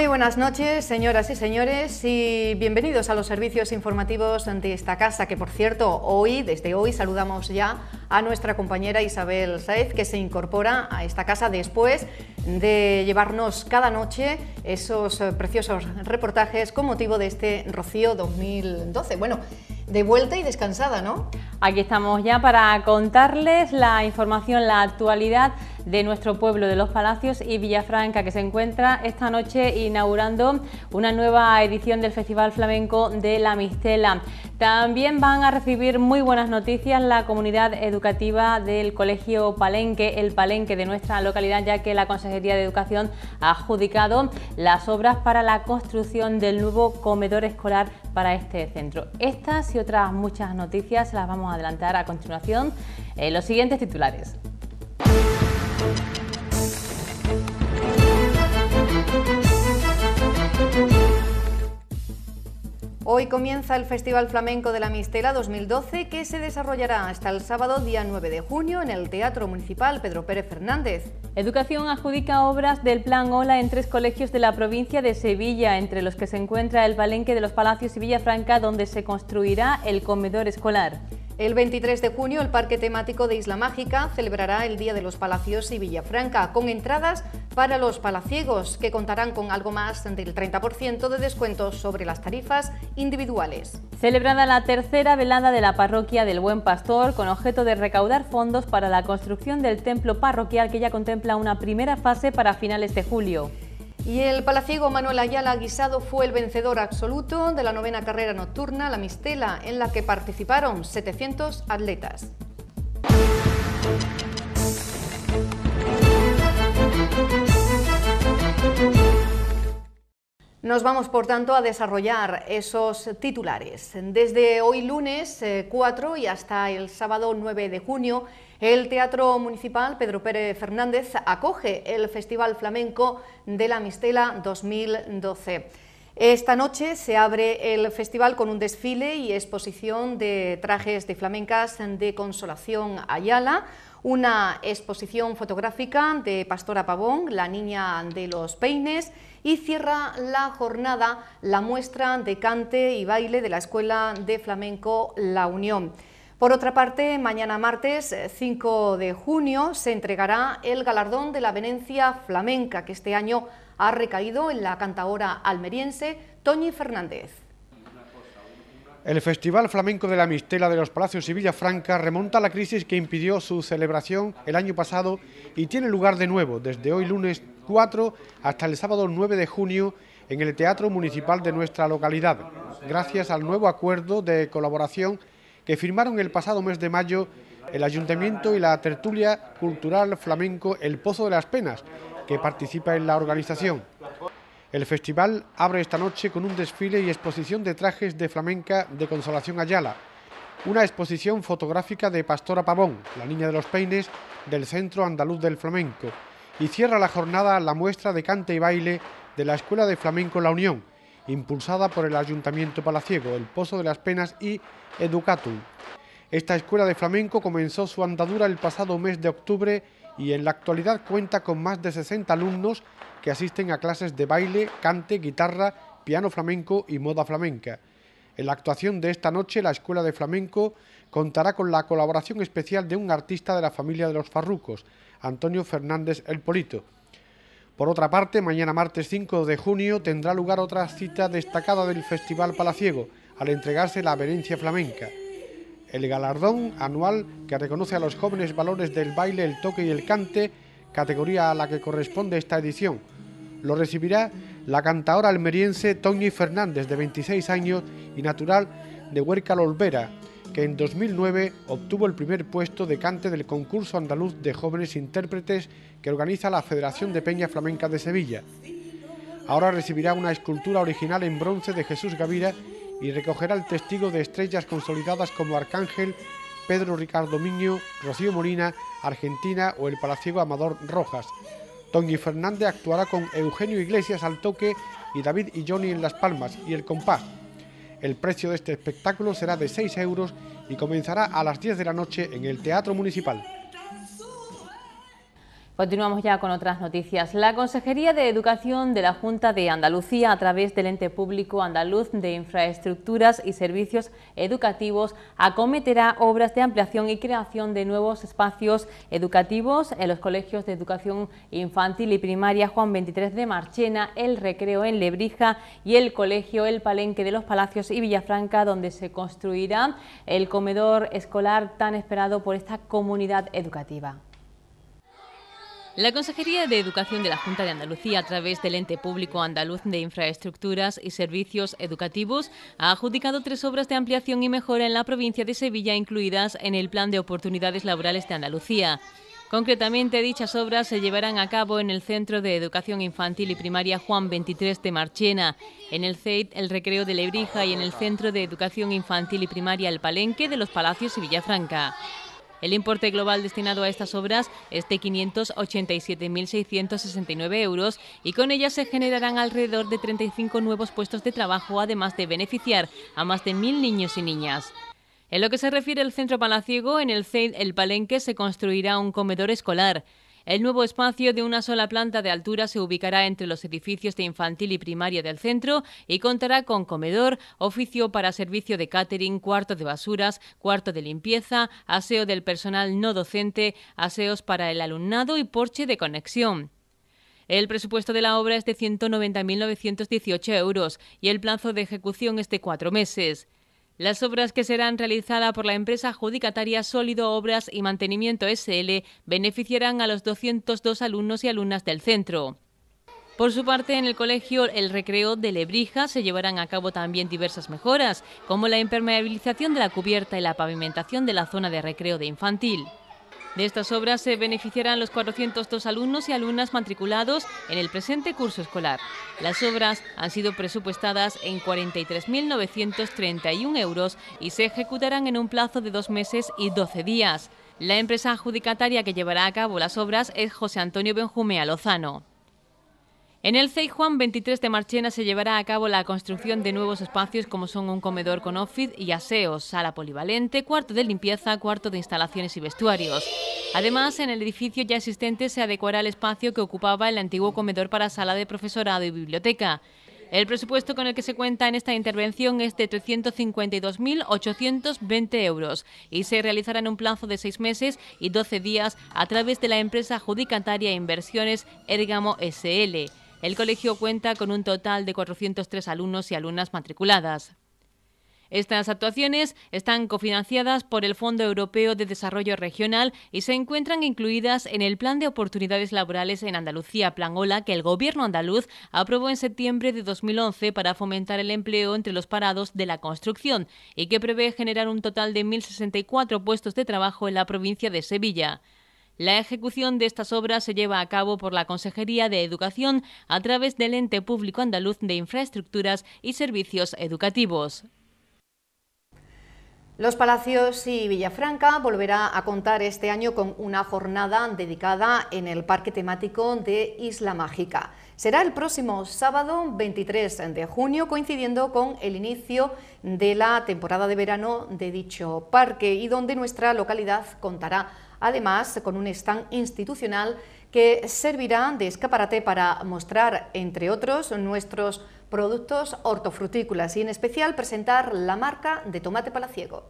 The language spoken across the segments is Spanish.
Muy buenas noches, señoras y señores, y bienvenidos a los servicios informativos de esta casa, que por cierto, hoy, desde hoy, saludamos ya a nuestra compañera Isabel Saez, que se incorpora a esta casa después de llevarnos cada noche esos eh, preciosos reportajes con motivo de este Rocío 2012. Bueno, de vuelta y descansada, ¿no? Aquí estamos ya para contarles la información, la actualidad de nuestro pueblo de Los Palacios y Villafranca, que se encuentra esta noche inaugurando una nueva edición del Festival Flamenco de la Mistela. También van a recibir muy buenas noticias la comunidad educativa del Colegio Palenque, el Palenque de nuestra localidad, ya que la Consejería de Educación ha adjudicado las obras para la construcción del nuevo comedor escolar para este centro. Estas y otras muchas noticias las vamos a adelantar a continuación los siguientes titulares. Hoy comienza el Festival Flamenco de la Mistela 2012 que se desarrollará hasta el sábado día 9 de junio en el Teatro Municipal Pedro Pérez Fernández. Educación adjudica obras del Plan Ola en tres colegios de la provincia de Sevilla, entre los que se encuentra el Palenque de los Palacios y Villafranca donde se construirá el comedor escolar. El 23 de junio, el Parque Temático de Isla Mágica celebrará el Día de los Palacios y Villafranca, con entradas para los palaciegos, que contarán con algo más del 30% de descuentos sobre las tarifas individuales. Celebrada la tercera velada de la parroquia del Buen Pastor, con objeto de recaudar fondos para la construcción del templo parroquial, que ya contempla una primera fase para finales de julio. Y el palaciego Manuel Ayala Guisado fue el vencedor absoluto de la novena carrera nocturna, la Mistela, en la que participaron 700 atletas. Nos vamos, por tanto, a desarrollar esos titulares. Desde hoy lunes 4 eh, y hasta el sábado 9 de junio, el Teatro Municipal Pedro Pérez Fernández acoge el Festival Flamenco de la Mistela 2012. Esta noche se abre el festival con un desfile y exposición de trajes de flamencas de Consolación Ayala, una exposición fotográfica de Pastora Pavón, la niña de los peines, y cierra la jornada la muestra de cante y baile de la Escuela de Flamenco La Unión. Por otra parte, mañana martes 5 eh, de junio se entregará el galardón de la Venencia Flamenca, que este año ha recaído en la cantaora almeriense Toñi Fernández. El Festival Flamenco de la Mistela de los Palacios y Villafranca remonta a la crisis que impidió su celebración el año pasado y tiene lugar de nuevo desde hoy lunes 4 hasta el sábado 9 de junio en el Teatro Municipal de nuestra localidad, gracias al nuevo acuerdo de colaboración que firmaron el pasado mes de mayo el Ayuntamiento y la tertulia cultural flamenco El Pozo de las Penas, que participa en la organización. El festival abre esta noche con un desfile y exposición de trajes de flamenca de Consolación Ayala, una exposición fotográfica de Pastora Pavón, la niña de los peines, del Centro Andaluz del Flamenco, y cierra la jornada la muestra de cante y baile de la Escuela de Flamenco La Unión, impulsada por el Ayuntamiento Palaciego, el Pozo de las Penas y Educatum. Esta escuela de flamenco comenzó su andadura el pasado mes de octubre y en la actualidad cuenta con más de 60 alumnos que asisten a clases de baile, cante, guitarra, piano flamenco y moda flamenca. En la actuación de esta noche, la Escuela de Flamenco contará con la colaboración especial de un artista de la familia de los Farrucos, Antonio Fernández El Polito. Por otra parte, mañana martes 5 de junio tendrá lugar otra cita destacada del Festival Palaciego, al entregarse la Venencia Flamenca. El galardón anual que reconoce a los jóvenes valores del baile, el toque y el cante, categoría a la que corresponde esta edición. Lo recibirá la cantadora almeriense Tony Fernández, de 26 años y natural de Huércal Lolvera que en 2009 obtuvo el primer puesto de cante del concurso andaluz de jóvenes intérpretes que organiza la Federación de Peña Flamenca de Sevilla. Ahora recibirá una escultura original en bronce de Jesús Gavira y recogerá el testigo de estrellas consolidadas como Arcángel, Pedro Ricardo Miño, Rocío Molina, Argentina o el palaciego Amador Rojas. Tony Fernández actuará con Eugenio Iglesias al toque y David y Johnny en Las Palmas y el compás. El precio de este espectáculo será de 6 euros y comenzará a las 10 de la noche en el Teatro Municipal. Continuamos ya con otras noticias. La Consejería de Educación de la Junta de Andalucía, a través del Ente Público Andaluz de Infraestructuras y Servicios Educativos, acometerá obras de ampliación y creación de nuevos espacios educativos en los colegios de educación infantil y primaria Juan 23 de Marchena, El Recreo en Lebrija y el Colegio El Palenque de los Palacios y Villafranca, donde se construirá el comedor escolar tan esperado por esta comunidad educativa. La Consejería de Educación de la Junta de Andalucía, a través del Ente Público Andaluz de Infraestructuras y Servicios Educativos, ha adjudicado tres obras de ampliación y mejora en la provincia de Sevilla, incluidas en el Plan de Oportunidades Laborales de Andalucía. Concretamente, dichas obras se llevarán a cabo en el Centro de Educación Infantil y Primaria Juan 23 de Marchena, en el CEIT El Recreo de Lebrija y en el Centro de Educación Infantil y Primaria El Palenque de los Palacios y Villafranca. El importe global destinado a estas obras es de 587.669 euros y con ellas se generarán alrededor de 35 nuevos puestos de trabajo, además de beneficiar a más de 1.000 niños y niñas. En lo que se refiere al centro palaciego, en el CEID El Palenque se construirá un comedor escolar. El nuevo espacio de una sola planta de altura se ubicará entre los edificios de infantil y primaria del centro y contará con comedor, oficio para servicio de catering, cuarto de basuras, cuarto de limpieza, aseo del personal no docente, aseos para el alumnado y porche de conexión. El presupuesto de la obra es de 190.918 euros y el plazo de ejecución es de cuatro meses. Las obras que serán realizadas por la empresa adjudicataria Sólido Obras y Mantenimiento SL beneficiarán a los 202 alumnos y alumnas del centro. Por su parte, en el colegio El Recreo de Lebrija se llevarán a cabo también diversas mejoras, como la impermeabilización de la cubierta y la pavimentación de la zona de recreo de infantil. De estas obras se beneficiarán los 402 alumnos y alumnas matriculados en el presente curso escolar. Las obras han sido presupuestadas en 43.931 euros y se ejecutarán en un plazo de dos meses y 12 días. La empresa adjudicataria que llevará a cabo las obras es José Antonio Benjumea Lozano. En el CEI Juan 23 de Marchena se llevará a cabo la construcción de nuevos espacios como son un comedor con office y aseos, sala polivalente, cuarto de limpieza, cuarto de instalaciones y vestuarios. Además, en el edificio ya existente se adecuará el espacio que ocupaba el antiguo comedor para sala de profesorado y biblioteca. El presupuesto con el que se cuenta en esta intervención es de 352.820 euros y se realizará en un plazo de seis meses y 12 días a través de la empresa adjudicataria Inversiones Ergamo SL. El colegio cuenta con un total de 403 alumnos y alumnas matriculadas. Estas actuaciones están cofinanciadas por el Fondo Europeo de Desarrollo Regional y se encuentran incluidas en el Plan de Oportunidades Laborales en Andalucía, Plan OLA, que el Gobierno andaluz aprobó en septiembre de 2011 para fomentar el empleo entre los parados de la construcción y que prevé generar un total de 1.064 puestos de trabajo en la provincia de Sevilla. La ejecución de estas obras se lleva a cabo por la Consejería de Educación a través del Ente Público Andaluz de Infraestructuras y Servicios Educativos. Los Palacios y Villafranca volverá a contar este año con una jornada dedicada en el Parque Temático de Isla Mágica. Será el próximo sábado 23 de junio, coincidiendo con el inicio de la temporada de verano de dicho parque y donde nuestra localidad contará además con un stand institucional que servirá de escaparate para mostrar, entre otros, nuestros productos hortofrutícolas y en especial presentar la marca de tomate palaciego.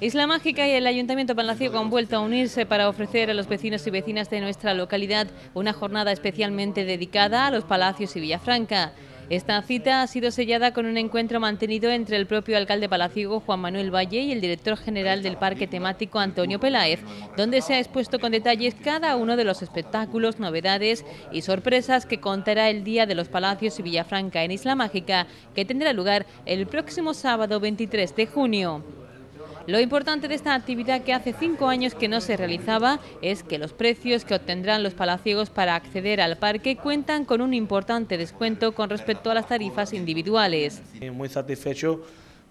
Isla Mágica y el Ayuntamiento Palaciego han vuelto a unirse para ofrecer a los vecinos y vecinas de nuestra localidad una jornada especialmente dedicada a los palacios y Villafranca. Esta cita ha sido sellada con un encuentro mantenido entre el propio alcalde palaciego Juan Manuel Valle y el director general del parque temático Antonio Peláez, donde se ha expuesto con detalles cada uno de los espectáculos, novedades y sorpresas que contará el Día de los Palacios y Villafranca en Isla Mágica, que tendrá lugar el próximo sábado 23 de junio. Lo importante de esta actividad que hace cinco años que no se realizaba es que los precios que obtendrán los palaciegos para acceder al parque cuentan con un importante descuento con respecto a las tarifas individuales. Muy satisfecho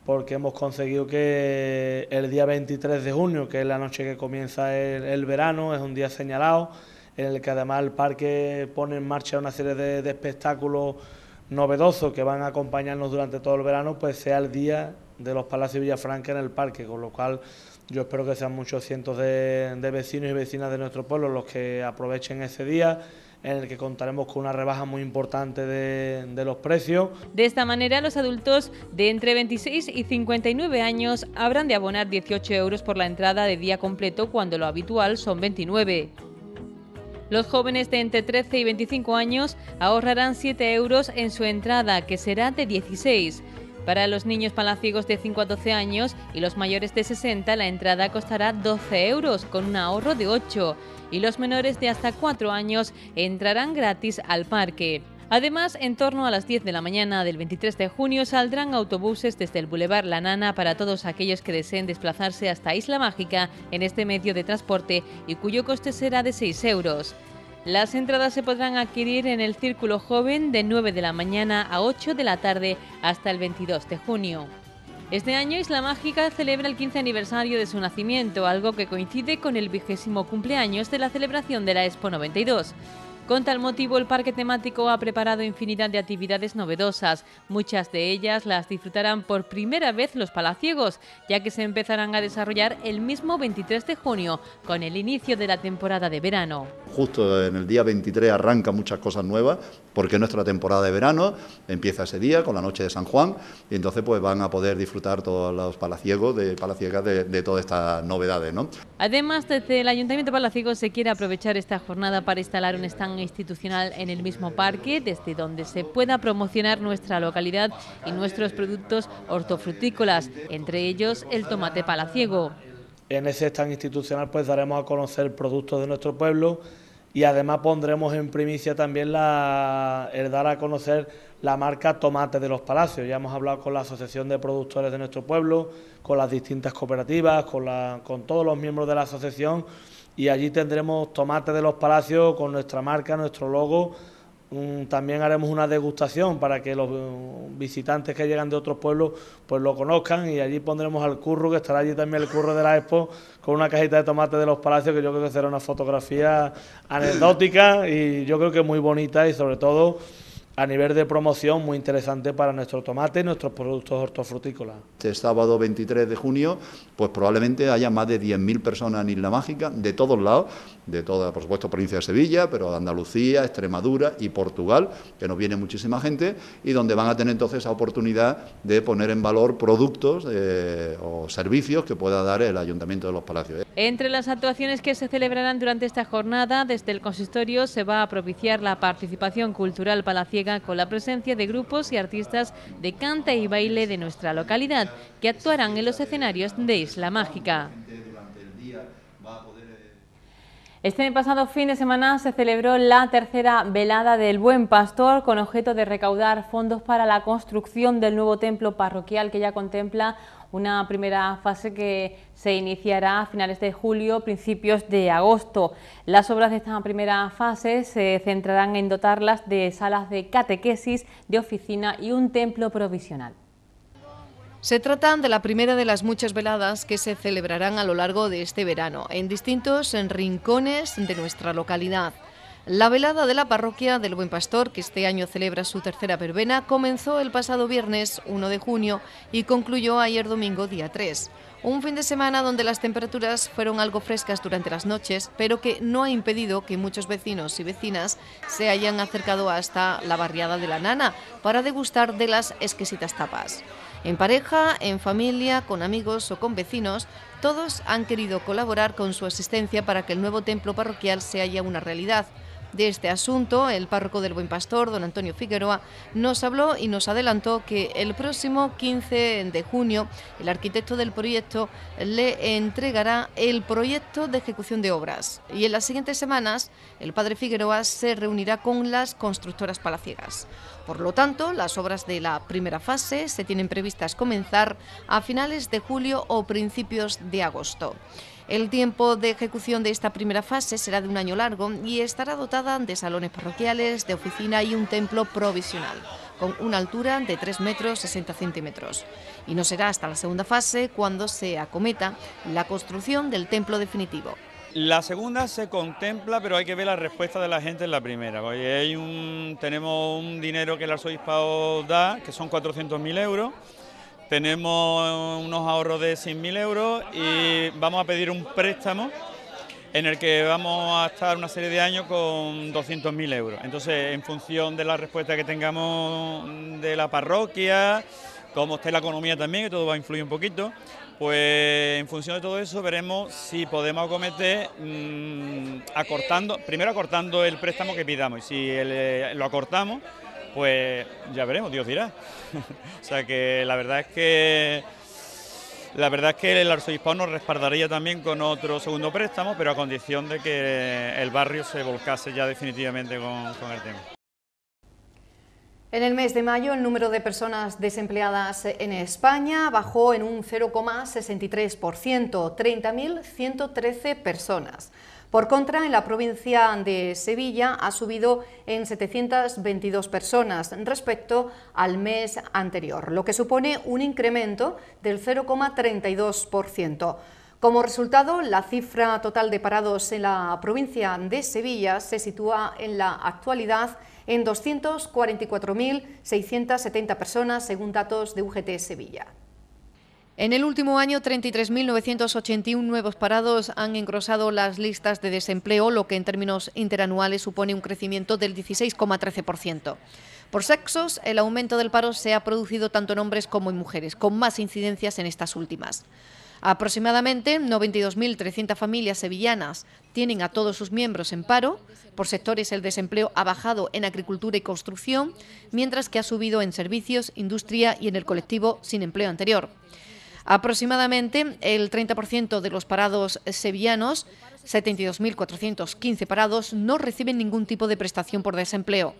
porque hemos conseguido que el día 23 de junio, que es la noche que comienza el, verano, es un día señalado, en el que además el parque pone en marcha una serie de, de espectáculos novedosos que van a acompañarnos durante todo el verano, pues sea el día de los Palacios Villafranca en el parque, con lo cual yo espero que sean muchos cientos de, vecinos y vecinas de nuestro pueblo los que aprovechen ese día en el que contaremos con una rebaja muy importante de, de los precios. De esta manera, los adultos de entre 26 y 59 años habrán de abonar 18 euros por la entrada de día completo cuando lo habitual son 29. Los jóvenes de entre 13 y 25 años ahorrarán 7 euros en su entrada, que será de 16 para los niños palaciegos de 5 a 12 años y los mayores de 60, la entrada costará 12 euros, con un ahorro de 8. Y los menores de hasta 4 años entrarán gratis al parque. Además, en torno a las 10 de la mañana del 23 de junio saldrán autobuses desde el Boulevard La Nana para todos aquellos que deseen desplazarse hasta Isla Mágica en este medio de transporte y cuyo coste será de 6 euros. Las entradas se podrán adquirir en el Círculo Joven de 9 de la mañana a 8 de la tarde hasta el 22 de junio. Este año Isla Mágica celebra el 15 aniversario de su nacimiento, algo que coincide con el vigésimo cumpleaños de la celebración de la Expo 92. Con tal motivo, el parque temático ha preparado infinidad de actividades novedosas. Muchas de ellas las disfrutarán por primera vez los palaciegos, ya que se empezarán a desarrollar el mismo 23 de junio, con el inicio de la temporada de verano justo en el día 23 arranca muchas cosas nuevas, porque nuestra temporada de verano empieza ese día con la noche de San Juan, y entonces pues van a poder disfrutar todos los palaciegos de palaciegas de, todas estas novedades. ¿no? Además, desde el Ayuntamiento de Palaciego se quiere aprovechar esta jornada para instalar un stand institucional en el mismo parque, desde donde se pueda promocionar nuestra localidad y nuestros productos hortofrutícolas, entre ellos el tomate palaciego. En ese stand institucional pues daremos a conocer productos de nuestro pueblo, y además pondremos en primicia también la, el dar a conocer la marca Tomate de los Palacios. Ya hemos hablado con la Asociación de Productores de nuestro pueblo, con las distintas cooperativas, con todos los miembros de la asociación y allí tendremos Tomate de los Palacios con nuestra marca, nuestro logo Mm, también haremos una degustación para que los eh, visitantes que llegan de otros pueblos pues lo conozcan y allí pondremos al curro, que estará allí también el curro de la Expo, con una cajita de tomate de los palacios, que yo creo que será una fotografía anecdótica y yo creo que muy bonita y sobre todo a nivel de promoción muy interesante para nuestro tomate y nuestros productos hortofrutícolas. Este sábado 23 de junio, pues probablemente haya más de 10.000 personas en Isla Mágica, de todos lados, de toda, por supuesto, provincia de Sevilla, pero Andalucía, Extremadura y Portugal, que nos viene muchísima gente, y donde van a tener entonces la oportunidad de poner en valor productos eh, o servicios que pueda dar el Ayuntamiento de los Palacios. Entre las actuaciones que se celebrarán durante esta jornada, desde el consistorio se va a propiciar la participación cultural palaciega con la presencia de grupos y artistas de canta y baile de nuestra localidad, que actuarán en los escenarios de Isla Mágica. Este pasado fin de semana se celebró la tercera velada del Buen Pastor con objeto de recaudar fondos para la construcción del nuevo templo parroquial que ya contempla una primera fase que se iniciará a finales de julio, principios de agosto. Las obras de esta primera fase se centrarán en dotarlas de salas de catequesis, de oficina y un templo provisional. Se trata de la primera de las muchas veladas que se celebrarán a lo largo de este verano en distintos rincones de nuestra localidad. La velada de la parroquia del Buen Pastor, que este año celebra su tercera verbena, comenzó el pasado viernes 1 de junio y concluyó ayer domingo día 3. Un fin de semana donde las temperaturas fueron algo frescas durante las noches, pero que no ha impedido que muchos vecinos y vecinas se hayan acercado hasta la barriada de la Nana para degustar de las exquisitas tapas. En pareja, en familia, con amigos o con vecinos, todos han querido colaborar con su asistencia para que el nuevo templo parroquial se haya una realidad de este asunto, el párroco del Buen Pastor, don Antonio Figueroa, nos habló y nos adelantó que el próximo 15 de junio el arquitecto del proyecto le entregará el proyecto de ejecución de obras y en las siguientes semanas el padre Figueroa se reunirá con las constructoras palaciegas. Por lo tanto, las obras de la primera fase se tienen previstas comenzar a finales de julio o principios de agosto. El tiempo de ejecución de esta primera fase será de un año largo y estará dotada de salones parroquiales, de oficina y un templo provisional, con una altura de 3 metros 60 centímetros. Y no será hasta la segunda fase cuando se acometa la construcción del templo definitivo. La segunda se contempla, pero hay que ver la respuesta de la gente en la primera. tenemos un dinero que el arzobispado da, que son 400.000 euros tenemos unos ahorros de 100.000 euros y vamos a pedir un préstamo en el que vamos a estar una serie de años con 200.000 euros. Entonces, en función de la respuesta que tengamos de la parroquia, cómo esté la economía también, que todo va a influir un poquito, pues en función de todo eso veremos si podemos acometer mm, acortando, primero acortando el préstamo que pidamos y si eh, lo acortamos, pues ya veremos, Dios dirá. o sea que la verdad es que la verdad que el arzobispo nos respaldaría también con otro segundo préstamo, pero a condición de que el barrio se volcase ya definitivamente con, con el tema. En el mes de mayo, el número de personas desempleadas en España bajó en un 0,63%, 30.113 personas. Por contra, en la provincia de Sevilla ha subido en 722 personas respecto al mes anterior, lo que supone un incremento del 0,32%. Como resultado, la cifra total de parados en la provincia de Sevilla se sitúa en la actualidad en 244.670 personas, según datos de UGT Sevilla. En el último año, 33.981 nuevos parados han engrosado las listas de desempleo, lo que en términos interanuales supone un crecimiento del 16,13%. Por sexos, el aumento del paro se ha producido tanto en hombres como en mujeres, con más incidencias en estas últimas. Aproximadamente 92.300 familias sevillanas tienen a todos sus miembros en paro. Por sectores el desempleo ha bajado en agricultura y construcción, mientras que ha subido en servicios, industria y en el colectivo sin empleo anterior. Aproximadamente el 30% de los parados sevillanos, 72.415 parados, no reciben ningún tipo de prestación por desempleo.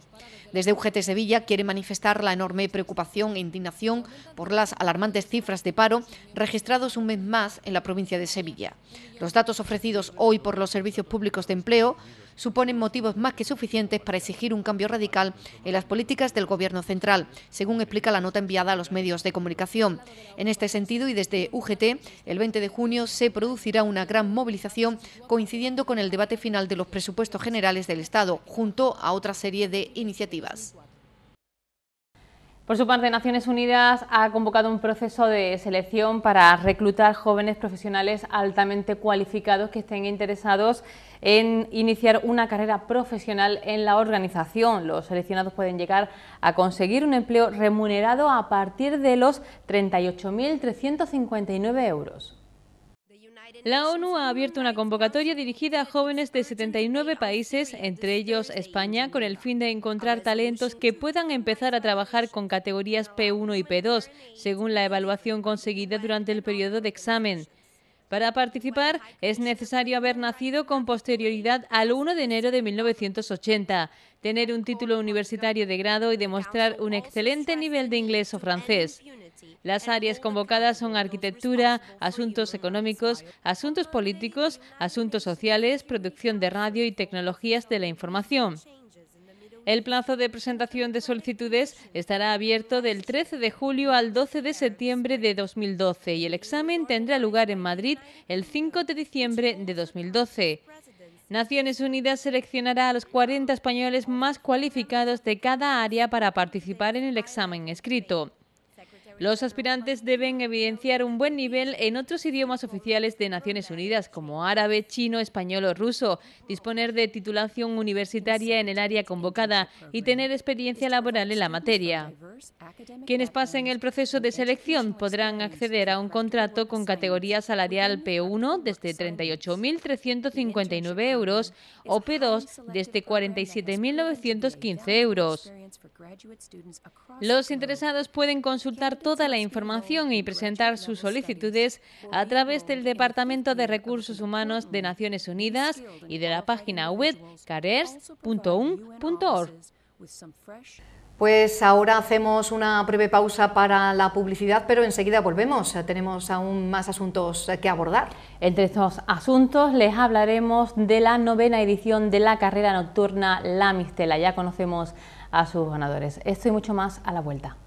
Desde UGT Sevilla quiere manifestar la enorme preocupación e indignación por las alarmantes cifras de paro registrados un mes más en la provincia de Sevilla. Los datos ofrecidos hoy por los servicios públicos de empleo suponen motivos más que suficientes para exigir un cambio radical en las políticas del Gobierno central, según explica la nota enviada a los medios de comunicación. En este sentido y desde UGT, el 20 de junio se producirá una gran movilización coincidiendo con el debate final de los presupuestos generales del Estado, junto a otra serie de iniciativas. Por su parte, Naciones Unidas ha convocado un proceso de selección para reclutar jóvenes profesionales altamente cualificados que estén interesados en iniciar una carrera profesional en la organización. Los seleccionados pueden llegar a conseguir un empleo remunerado a partir de los 38.359 euros. La ONU ha abierto una convocatoria dirigida a jóvenes de 79 países, entre ellos España, con el fin de encontrar talentos que puedan empezar a trabajar con categorías P1 y P2, según la evaluación conseguida durante el periodo de examen. Para participar es necesario haber nacido con posterioridad al 1 de enero de 1980, tener un título universitario de grado y demostrar un excelente nivel de inglés o francés. Las áreas convocadas son arquitectura, asuntos económicos, asuntos políticos, asuntos sociales, producción de radio y tecnologías de la información. El plazo de presentación de solicitudes estará abierto del 13 de julio al 12 de septiembre de 2012 y el examen tendrá lugar en Madrid el 5 de diciembre de 2012. Naciones Unidas seleccionará a los 40 españoles más cualificados de cada área para participar en el examen escrito. Los aspirantes deben evidenciar un buen nivel en otros idiomas oficiales de Naciones Unidas, como árabe, chino, español o ruso, disponer de titulación universitaria en el área convocada y tener experiencia laboral en la materia. Quienes pasen el proceso de selección podrán acceder a un contrato con categoría salarial P1 desde 38.359 euros o P2 desde 47.915 euros. Los interesados pueden consultar todo toda la información y presentar sus solicitudes a través del Departamento de Recursos Humanos de Naciones Unidas y de la página web carers.un.org. Pues ahora hacemos una breve pausa para la publicidad, pero enseguida volvemos. Tenemos aún más asuntos que abordar. Entre estos asuntos les hablaremos de la novena edición de la carrera nocturna La Mistela. Ya conocemos a sus ganadores. Esto y mucho más a la vuelta.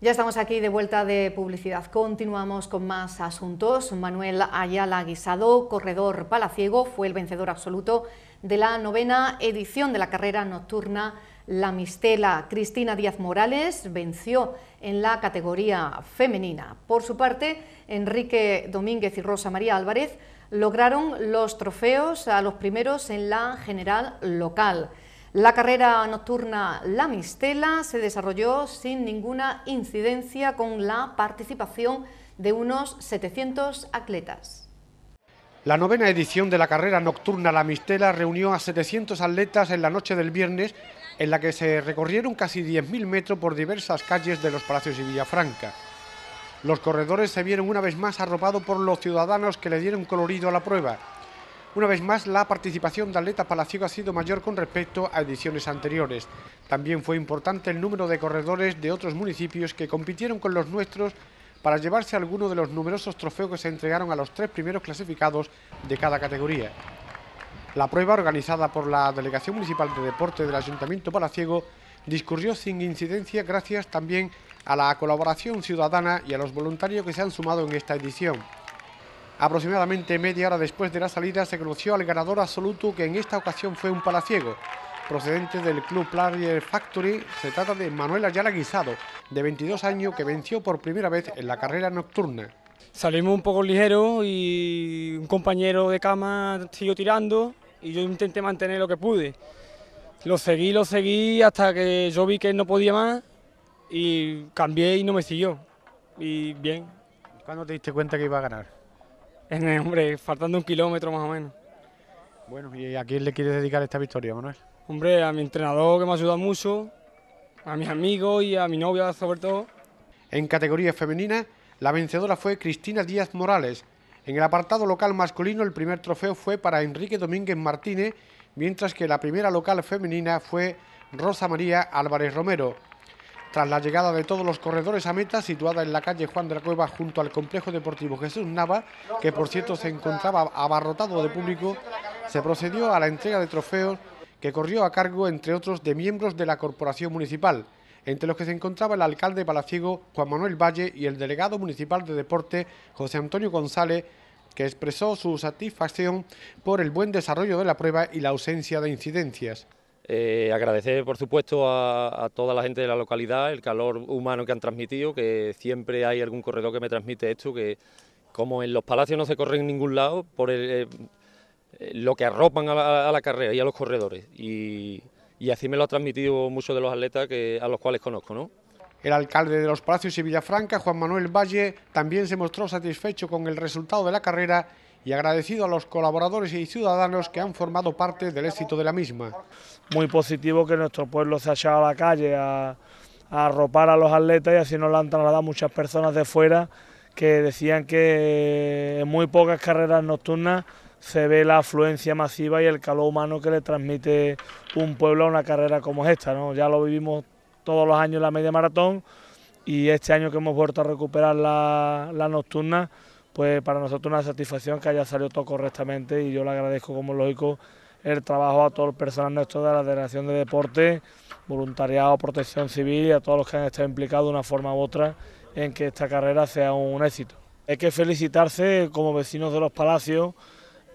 Ya estamos aquí de vuelta de publicidad. Continuamos con más asuntos. Manuel Ayala Guisado, corredor palaciego, fue el vencedor absoluto de la novena edición de la carrera nocturna La Mistela. Cristina Díaz Morales venció en la categoría femenina. Por su parte, Enrique Domínguez y Rosa María Álvarez lograron los trofeos a los primeros en la general local. La carrera nocturna La Mistela se desarrolló sin ninguna incidencia con la participación de unos 700 atletas. La novena edición de la carrera nocturna La Mistela reunió a 700 atletas en la noche del viernes, en la que se recorrieron casi 10.000 metros por diversas calles de los Palacios y Villafranca. Los corredores se vieron una vez más arropados por los ciudadanos que le dieron colorido a la prueba. Una vez más, la participación de Atleta Palacio ha sido mayor con respecto a ediciones anteriores. También fue importante el número de corredores de otros municipios que compitieron con los nuestros para llevarse alguno de los numerosos trofeos que se entregaron a los tres primeros clasificados de cada categoría. La prueba, organizada por la Delegación Municipal de Deporte del Ayuntamiento Palaciego, discurrió sin incidencia gracias también a la colaboración ciudadana y a los voluntarios que se han sumado en esta edición. Aproximadamente media hora después de la salida se conoció al ganador absoluto que en esta ocasión fue un palaciego. Procedente del Club Player Factory, se trata de Manuel Ayala Guisado, de 22 años, que venció por primera vez en la carrera nocturna. Salimos un poco ligero y un compañero de cama siguió tirando y yo intenté mantener lo que pude. Lo seguí, lo seguí hasta que yo vi que no podía más y cambié y no me siguió. Y bien. ¿Cuándo te diste cuenta que iba a ganar? En, hombre, faltando un kilómetro más o menos. Bueno, ¿y a quién le quieres dedicar esta victoria, Manuel? Hombre, a mi entrenador que me ha ayudado mucho, a mis amigos y a mi novia sobre todo. En categoría femenina, la vencedora fue Cristina Díaz Morales. En el apartado local masculino, el primer trofeo fue para Enrique Domínguez Martínez, mientras que la primera local femenina fue Rosa María Álvarez Romero. Tras la llegada de todos los corredores a meta, situada en la calle Juan de la Cueva junto al complejo deportivo Jesús Nava, que por cierto se encontraba abarrotado de público, se procedió a la entrega de trofeos que corrió a cargo, entre otros, de miembros de la Corporación Municipal, entre los que se encontraba el alcalde palaciego Juan Manuel Valle y el delegado municipal de Deporte José Antonio González, que expresó su satisfacción por el buen desarrollo de la prueba y la ausencia de incidencias. Eh, agradecer, por supuesto, a, toda la gente de la localidad el calor humano que han transmitido, que siempre hay algún corredor que me transmite esto, que como en los palacios no se corre en ningún lado, por eh, eh, lo que arropan a la, carrera y a los corredores. Y, así me lo ha transmitido muchos de los atletas que, a los cuales conozco. ¿no? El alcalde de los Palacios y Villafranca, Juan Manuel Valle, también se mostró satisfecho con el resultado de la carrera y agradecido a los colaboradores y ciudadanos que han formado parte del éxito de la misma. Muy positivo que nuestro pueblo se ha echado a la calle a, a arropar a los atletas y así nos lo han trasladado muchas personas de fuera que decían que en muy pocas carreras nocturnas se ve la afluencia masiva y el calor humano que le transmite un pueblo a una carrera como esta. ¿no? Ya lo vivimos todos los años la media maratón y este año que hemos vuelto a recuperar la, la nocturna, pues para nosotros una satisfacción que haya salido todo correctamente y yo le agradezco como lógico el trabajo a todo el personal nuestro de la Delegación de Deporte, Voluntariado, Protección Civil y a todos los que han estado implicados de una forma u otra en que esta carrera sea un éxito. Hay que felicitarse como vecinos de los palacios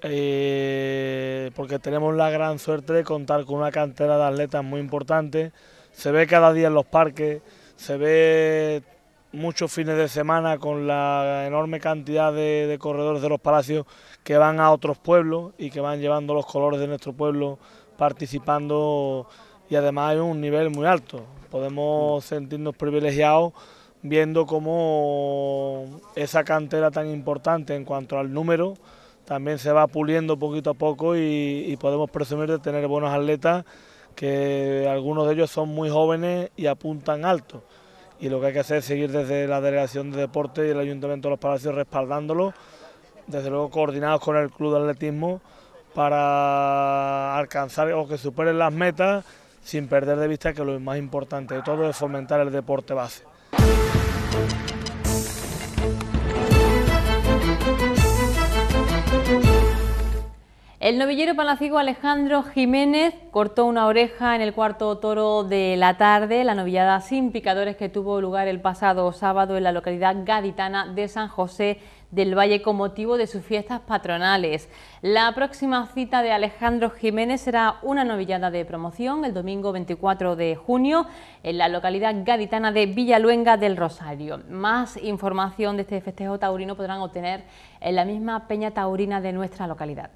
eh, porque tenemos la gran suerte de contar con una cantera de atletas muy importante. Se ve cada día en los parques, se ve muchos fines de semana con la enorme cantidad de, corredores de los palacios que van a otros pueblos y que van llevando los colores de nuestro pueblo participando y además hay un nivel muy alto. Podemos sentirnos privilegiados viendo cómo esa cantera tan importante en cuanto al número también se va puliendo poquito a poco y podemos presumir de tener buenos atletas que algunos de ellos son muy jóvenes y apuntan alto y lo que hay que hacer es seguir desde la Delegación de Deporte y el Ayuntamiento de los Palacios respaldándolo, desde luego coordinados con el Club de Atletismo para alcanzar o que superen las metas sin perder de vista que lo más importante de todo es fomentar el deporte base. El novillero palaciego Alejandro Jiménez cortó una oreja en el cuarto toro de la tarde, la novillada sin picadores que tuvo lugar el pasado sábado en la localidad gaditana de San José del Valle con motivo de sus fiestas patronales. La próxima cita de Alejandro Jiménez será una novillada de promoción el domingo 24 de junio en la localidad gaditana de Villaluenga del Rosario. Más información de este festejo taurino podrán obtener en la misma peña taurina de nuestra localidad.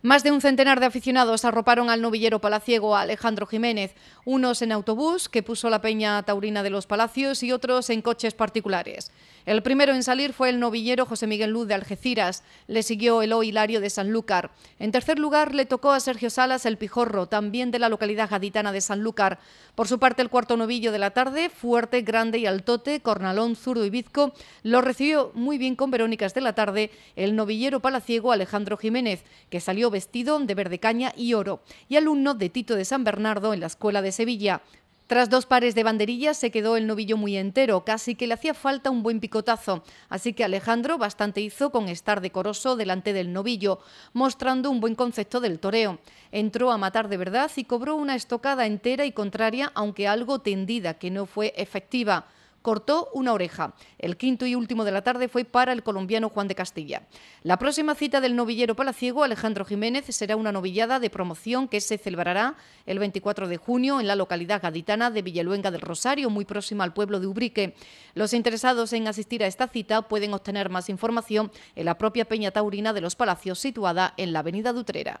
Más de un centenar de aficionados arroparon al novillero palaciego Alejandro Jiménez, unos en autobús que puso la peña taurina de los palacios y otros en coches particulares. El primero en salir fue el novillero José Miguel Luz de Algeciras, le siguió Elo Hilario de Sanlúcar. En tercer lugar le tocó a Sergio Salas el Pijorro, también de la localidad gaditana de Sanlúcar. Por su parte el cuarto novillo de la tarde, fuerte, grande y altote, Cornalón, Zurdo y Bizco, lo recibió muy bien con Verónicas de la tarde el novillero palaciego Alejandro Jiménez, que salió vestido de verde caña y oro, y alumno de Tito de San Bernardo en la Escuela de Sevilla. Tras dos pares de banderillas se quedó el novillo muy entero, casi que le hacía falta un buen picotazo, así que Alejandro bastante hizo con estar decoroso delante del novillo, mostrando un buen concepto del toreo. Entró a matar de verdad y cobró una estocada entera y contraria, aunque algo tendida, que no fue efectiva cortó una oreja. El quinto y último de la tarde fue para el colombiano Juan de Castilla. La próxima cita del novillero palaciego Alejandro Jiménez será una novillada de promoción que se celebrará el 24 de junio en la localidad gaditana de Villaluenga del Rosario, muy próxima al pueblo de Ubrique. Los interesados en asistir a esta cita pueden obtener más información en la propia Peña Taurina de los Palacios situada en la Avenida Dutrera.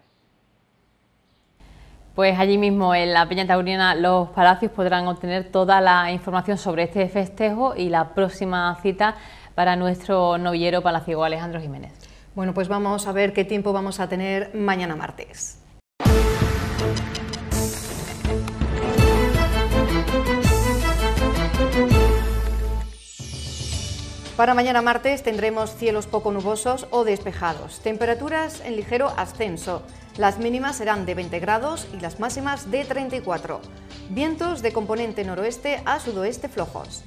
Pues allí mismo en la Peña Taurina los palacios podrán obtener toda la información sobre este festejo y la próxima cita para nuestro novillero palacio, Alejandro Jiménez. Bueno, pues vamos a ver qué tiempo vamos a tener mañana martes. Para mañana martes tendremos cielos poco nubosos o despejados, temperaturas en ligero ascenso. Las mínimas serán de 20 grados y las máximas de 34. Vientos de componente noroeste a sudoeste flojos.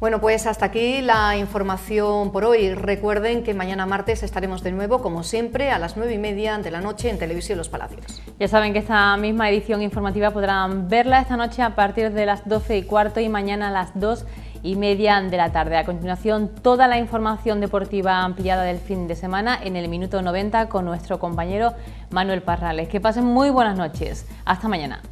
Bueno, pues hasta aquí la información por hoy. Recuerden que mañana martes estaremos de nuevo, como siempre, a las nueve y media de la noche en Televisión Los Palacios. Ya saben que esta misma edición informativa podrán verla esta noche a partir de las 12 y cuarto y mañana a las 2 y media de la tarde. A continuación, toda la información deportiva ampliada del fin de semana en el minuto 90 con nuestro compañero Manuel Parrales. Que pasen muy buenas noches. Hasta mañana.